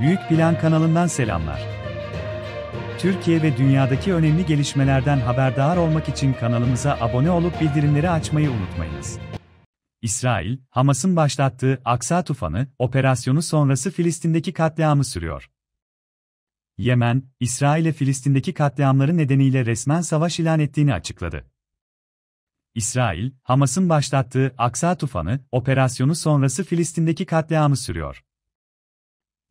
Büyük Plan kanalından selamlar. Türkiye ve dünyadaki önemli gelişmelerden haberdar olmak için kanalımıza abone olup bildirimleri açmayı unutmayınız. İsrail, Hamas'ın başlattığı Aksa Tufanı, operasyonu sonrası Filistin'deki katliamı sürüyor. Yemen, İsrail'e Filistin'deki katliamları nedeniyle resmen savaş ilan ettiğini açıkladı. İsrail, Hamas'ın başlattığı Aksa Tufanı, operasyonu sonrası Filistin'deki katliamı sürüyor.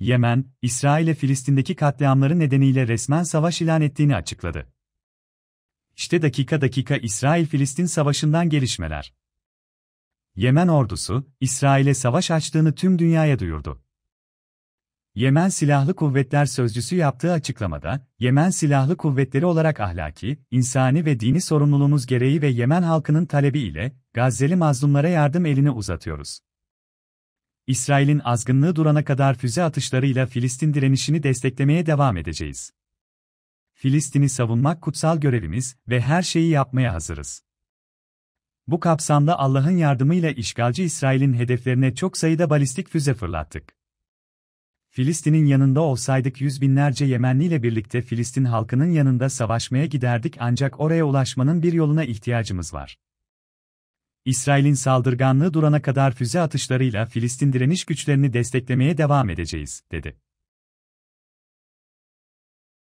Yemen, İsrail'e Filistin'deki katliamları nedeniyle resmen savaş ilan ettiğini açıkladı. İşte dakika dakika İsrail-Filistin savaşından gelişmeler. Yemen ordusu, İsrail'e savaş açtığını tüm dünyaya duyurdu. Yemen Silahlı Kuvvetler Sözcüsü yaptığı açıklamada, Yemen Silahlı Kuvvetleri olarak ahlaki, insani ve dini sorumluluğumuz gereği ve Yemen halkının talebi ile, Gazze'li mazlumlara yardım elini uzatıyoruz. İsrail'in azgınlığı durana kadar füze atışlarıyla Filistin direnişini desteklemeye devam edeceğiz. Filistin'i savunmak kutsal görevimiz ve her şeyi yapmaya hazırız. Bu kapsamda Allah'ın yardımıyla işgalci İsrail'in hedeflerine çok sayıda balistik füze fırlattık. Filistin'in yanında olsaydık yüz binlerce Yemenli ile birlikte Filistin halkının yanında savaşmaya giderdik ancak oraya ulaşmanın bir yoluna ihtiyacımız var. İsrail'in saldırganlığı durana kadar füze atışlarıyla Filistin direniş güçlerini desteklemeye devam edeceğiz, dedi.